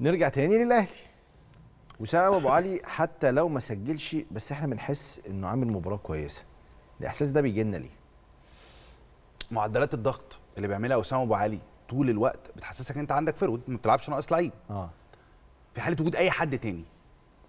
نرجع تاني للاهلي وسام ابو علي حتى لو ما سجلش بس احنا بنحس انه عامل مباراه كويسه الاحساس ده بيجي لنا ليه معدلات الضغط اللي بيعملها اسامه ابو علي طول الوقت بتحسسك انت عندك فرود ما بتلعبش ناقص لعيب اه في حاله وجود اي حد تاني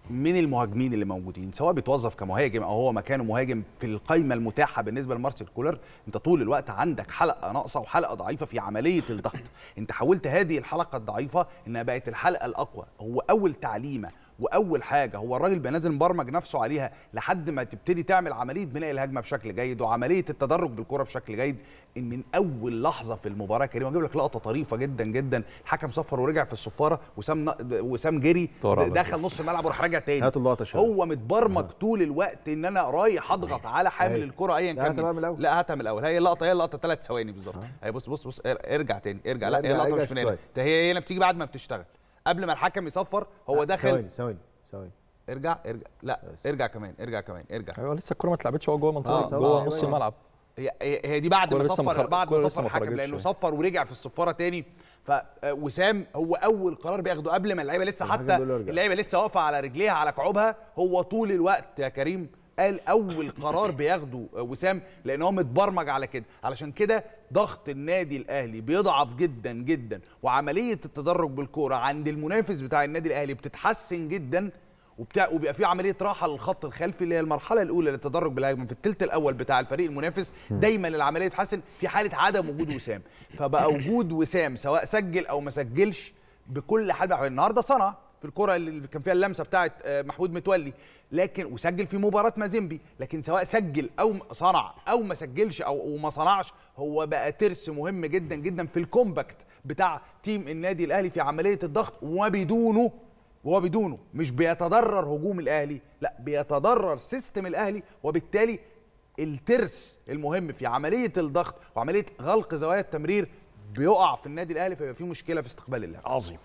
من المهاجمين اللي موجودين سواء بيتوظف كمهاجم او هو مكانه مهاجم في القائمه المتاحه بالنسبه لمارسيل كولر انت طول الوقت عندك حلقه ناقصه وحلقه ضعيفه في عمليه الضغط انت حولت هذه الحلقه الضعيفه انها بقت الحلقه الاقوى هو اول تعليمه واول حاجه هو الراجل بينزل مبرمج نفسه عليها لحد ما تبتدي تعمل عمليه بناء الهجمه بشكل جيد وعمليه التدرج بالكره بشكل جيد ان من اول لحظه في المباراه كريم اجيب لك لقطه طريفه جدا جدا الحكم صفر ورجع في الصفاره وسام وسام جري دخل نص الملعب وراح راجع تاني هو متبرمج آه. طول الوقت ان انا رايح اضغط على حامل الكره ايا كان لا هاتها من الاول هي اللقطه هي اللقطه ثلاث ثواني بالظبط هي آه. بص بص بص ارجع تاني ارجع لا هي اللقطه مش من هنا هي هنا بتيجي بعد ما بتشتغل قبل ما الحكم يصفر هو آه، داخل ثواني ثواني ثواني ارجع ارجع لا آه، ارجع كمان ارجع كمان ارجع ايوه لسه الكوره ما اتلعبتش هو جوه المنطقه آه. جوه آه، نص الملعب هي هي دي بعد ما صفر بعد ما صفر الحكم لانه صفر ورجع في الصفاره تاني فوسام هو اول قرار بياخده قبل ما اللعيبه لسه حتى اللعيبه لسه واقفه على رجليها على كعوبها هو طول الوقت يا كريم قال اول قرار بياخده وسام لان هو متبرمج على كده علشان كده ضغط النادي الاهلي بيضعف جدا جدا وعمليه التدرج بالكوره عند المنافس بتاع النادي الاهلي بتتحسن جدا وبتاع وبيبقى في عمليه راحه للخط الخلفي اللي هي المرحله الاولى للتدرج بالهجمه في الثلث الاول بتاع الفريق المنافس دايما العمليه تتحسن في حاله عدم وجود وسام فبقى وجود وسام سواء سجل او ما سجلش بكل حال النهارده صنع في الكره اللي كان فيها اللمسه بتاعه آه، محمود متولي لكن وسجل في مباراه مازيمبي لكن سواء سجل او صنع او ما سجلش او ما صنعش هو بقى ترس مهم جدا جدا في الكومباكت بتاع تيم النادي الاهلي في عمليه الضغط وبدونه وبدونه مش بيتضرر هجوم الاهلي لا بيتضرر سيستم الاهلي وبالتالي الترس المهم في عمليه الضغط وعمليه غلق زوايا التمرير بيقع في النادي الاهلي فيبقى في مشكله في استقبال اللعب عظيم